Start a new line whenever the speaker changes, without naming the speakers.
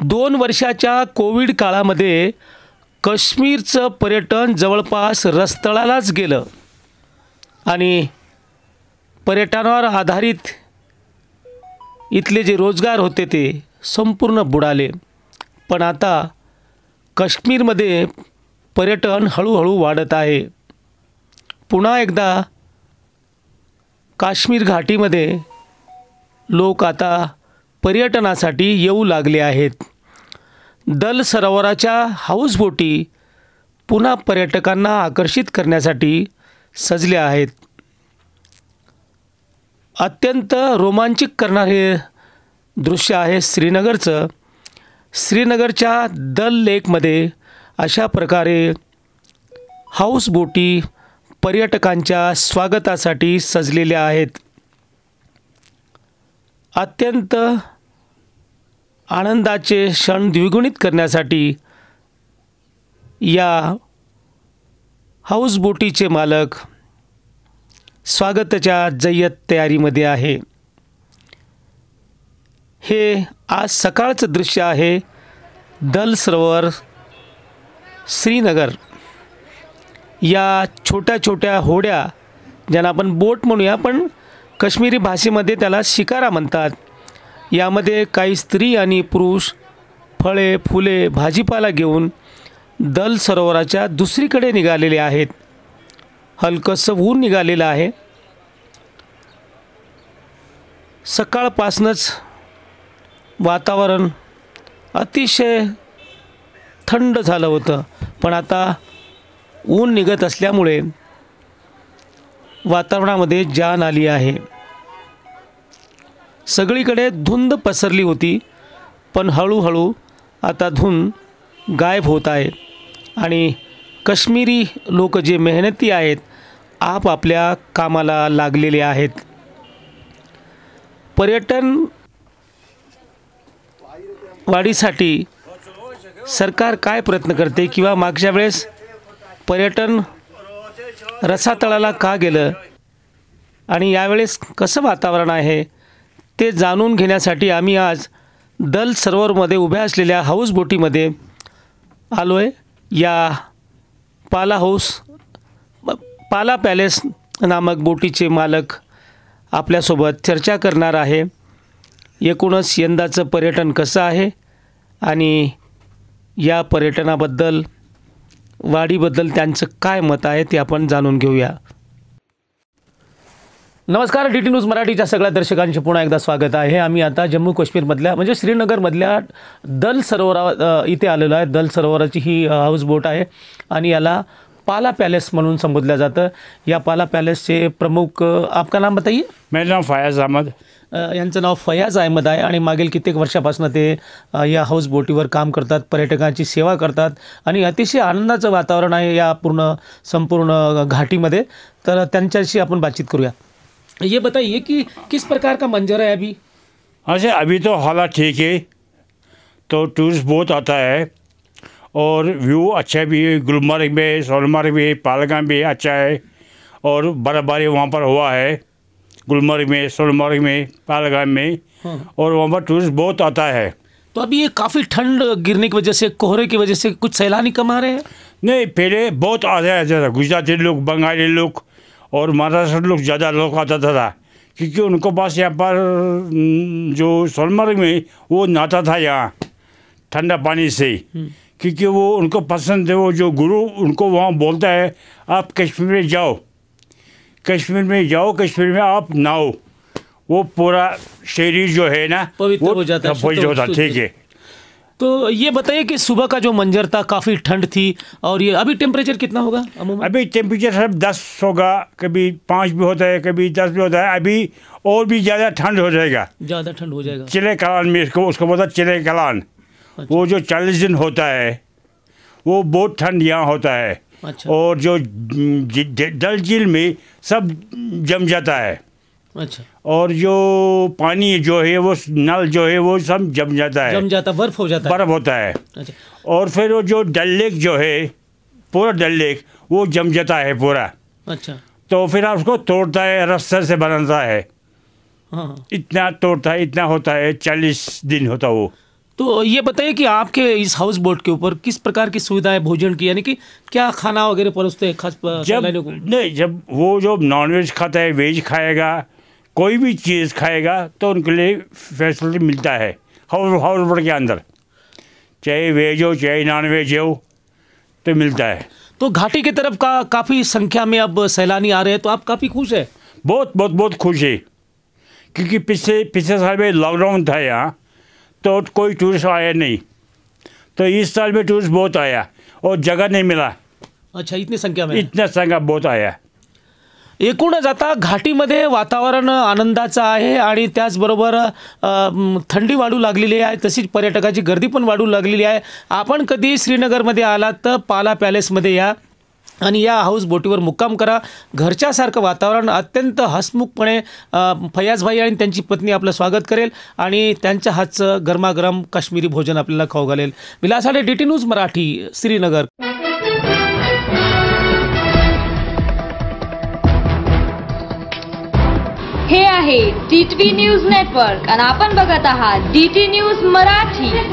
दोन वर्षाच्या कोविड काळामध्ये काश्मीरचं पर्यटन जवळपास रस्तळालाच गेलं आणि पर्यटनावर आधारित इथले जे रोजगार होते ते संपूर्ण बुडाले पण आता काश्मीरमध्ये पर्यटन हळूहळू वाढत आहे पुन्हा एकदा काश्मीर घाटीमध्ये लोक आता पर्यटनासाठी येऊ लागले आहेत दल सरोवराच्या हाऊसबोटी पुन्हा पर्यटकांना आकर्षित करण्यासाठी सजल्या आहेत अत्यंत रोमांचिक करणारे दृश्य आहे श्रीनगरचं श्रीनगरच्या दल लेकमध्ये अशा प्रकारे हाऊसबोटी पर्यटकांच्या स्वागतासाठी सजलेल्या आहेत अत्यंत आनंदाचे क्षण द्विगुणित करण्यासाठी या हाऊसबोटीचे मालक स्वागताच्या जय्यत तयारीमध्ये आहे हे आज सकाळचं दृश्य आहे दल सरोवर श्रीनगर या छोट्या छोट्या होड्या ज्यांना आपण बोट म्हणूया पण कश्मीरी भाषेमध्ये त्याला शिकारा म्हणतात यामध्ये काही स्त्री आणि पुरुष फळे फुले भाजीपाला घेऊन दल सरोवराच्या दुसरीकडे निघालेले आहेत हलकंसं ऊन निघालेलं आहे सकाळपासूनच वातावरण अतिशय थंड झालं होतं पण आता ऊन निघत असल्यामुळे वातावरणामध्ये जान आली आहे सगळीकडे धुंद पसरली होती पण हळूहळू आता धुंद गायब होत आहे आणि कश्मीरी लोक जे मेहनती आहेत आपल्या कामाला लागलेले आहेत पर्यटन वाढीसाठी सरकार काय प्रयत्न करते किंवा मागच्या वेळेस पर्यटन रसातळाला का गेलं आणि यावेळेस कसं वातावरण आहे ते जाणून घेण्यासाठी आम्ही आज दल सरोवरमध्ये उभ्या असलेल्या हाऊस बोटीमध्ये आलो आहे या पाला हाऊस पाला पॅलेस नामक बोटीचे मालक आपल्यासोबत चर्चा करणार आहे एकूणच यंदाचं पर्यटन कसं आहे आणि या पर्यटनाबद्दल वाढीबद्दल त्यांचं काय मत आहे ते आपण जाणून घेऊया नमस्कार डी टी न्यूज मराठीच्या सगळ्या दर्शकांचे पुन्हा एकदा स्वागत आहे आम्ही आता जम्मू काश्मीरमधल्या म्हणजे श्रीनगरमधल्या दल सरोवरा इथे आलेलो आहे दल सरोवराची ही हाऊस बोट आहे आणि याला पाला पॅलेस म्हणून संबोधलं जातं या पाला पॅलेसचे प्रमुख आपका नाम बताइए मेरे नाम फयाज अहमद यांचं नाव फयाज अहमद आहे आणि मागील कित्येक वर्षापासून ते या हाऊस बोटीवर काम करतात पर्यटकांची सेवा करतात आणि अतिशय आनंदाचं वातावरण आहे या पूर्ण संपूर्ण घाटीमध्ये तर त्यांच्याशी आपण बातचीत करूया ये बताइए कि किस प्रकार का मंजर है अभी
अच्छा अभी तो हालात ठीक है तो टूरिस्ट बहुत आता है और व्यू अच्छा भी है गुलमर्ग में सोनमर्ग में पालगाम भी अच्छा है और बर्फबारी वहाँ पर हुआ है गुलमर्ग में सोनमर्ग में पालगाम में हाँ। और वहाँ पर टूरिस्ट बहुत आता है तो अभी ये काफ़ी ठंड गिरने की वजह से कोहरे की वजह से कुछ सैलानी कमा रहे हैं नहीं पहले बहुत आ जाए था गुजराती लोग बंगाली लोग और महाराष्ट्र लोग ज़्यादा लोग आता था क्योंकि उनको पास यहाँ पर जो सोनमर्ग में वो नहाता था यहाँ ठंडा पानी से हम्म। क्योंकि वो उनको पसंद है वो जो गुरु उनको वहाँ बोलता है आप कश्मीर में जाओ कश्मीर में जाओ कश्मीर में आप नहाओ वो पूरा शरीर जो है ना वो हो जाता है ठीक है
तो ये बताइए कि सुबह का जो मंजर था काफ़ी ठंड थी और ये अभी टेम्परेचर कितना
होगा अमूमन अभी टेम्परेचर सब दस होगा कभी पाँच भी होता है कभी दस भी होता है अभी और भी ज़्यादा ठंड हो जाएगा
ज़्यादा ठंड हो जाएगा
चिले कलान में इसको उसको बोलता है चिले कलान अच्छा। वो जो चालीस दिन होता है वो बहुत ठंड यहाँ होता है अच्छा। और जो डल झील में सब जम जाता है अच्छा और जो पानी जो है वो नल जो है वो सब जम जाता है जम जाता बर्फ हो जाता बर्फ होता है अच्छा और फिर वो जो डल लेक जो है पूरा डल लेक वो जम जाता है पूरा अच्छा तो फिर आप उसको तोड़ता है रस्सर से बनाता है हाँ, हाँ। इतना तोड़ता है इतना होता है चालीस दिन होता वो तो
ये बताइए कि आपके इस हाउस बोट के ऊपर किस प्रकार की सुविधाएं भोजन की यानी कि क्या खाना वगैरह परोसते हैं खास जब
नहीं जब वो जो नॉनवेज खाता है वेज खाएगा कोई भी चीज़ खाएगा तो उनके लिए फैसिलिटी मिलता है हाउस हाउस के अंदर चाहे वेज हो चाहे नॉन वेज हो तो मिलता है तो घाटी की तरफ का काफ़ी संख्या में अब सैलानी आ रहे हैं तो आप काफ़ी खुश है बहुत बहुत बहुत खुश है क्योंकि पिछले पिछले साल में लॉकडाउन था यहाँ तो कोई टूरिस्ट आया नहीं तो इस साल में टूरिस्ट बहुत आया और जगह नहीं मिला अच्छा इतनी संख्या में इतना संख्या बहुत आया एकूणच आता घाटीमध्ये वातावरण
आनंदाचं आहे आणि त्याचबरोबर थंडी वाढू लागलेली आहे तशीच पर्यटकाची गर्दी पण वाढू लागलेली आहे आपण कधी श्रीनगरमध्ये आलात तर पाला पॅलेसमध्ये या आणि या हाऊस बोटीवर मुक्काम करा घरच्यासारखं वातावरण अत्यंत हसमुखपणे फयाजभाई आणि त्यांची पत्नी आपलं स्वागत करेल आणि त्यांच्या हातचं गरमागरम काश्मीरी भोजन आपल्याला खाऊ घालेल विलासाडे D T news Marathi Srinagar
हे आहे डी टी न्यूज नेटवर्क आणि आपण बघत आहात डी टी न्यूज मराठी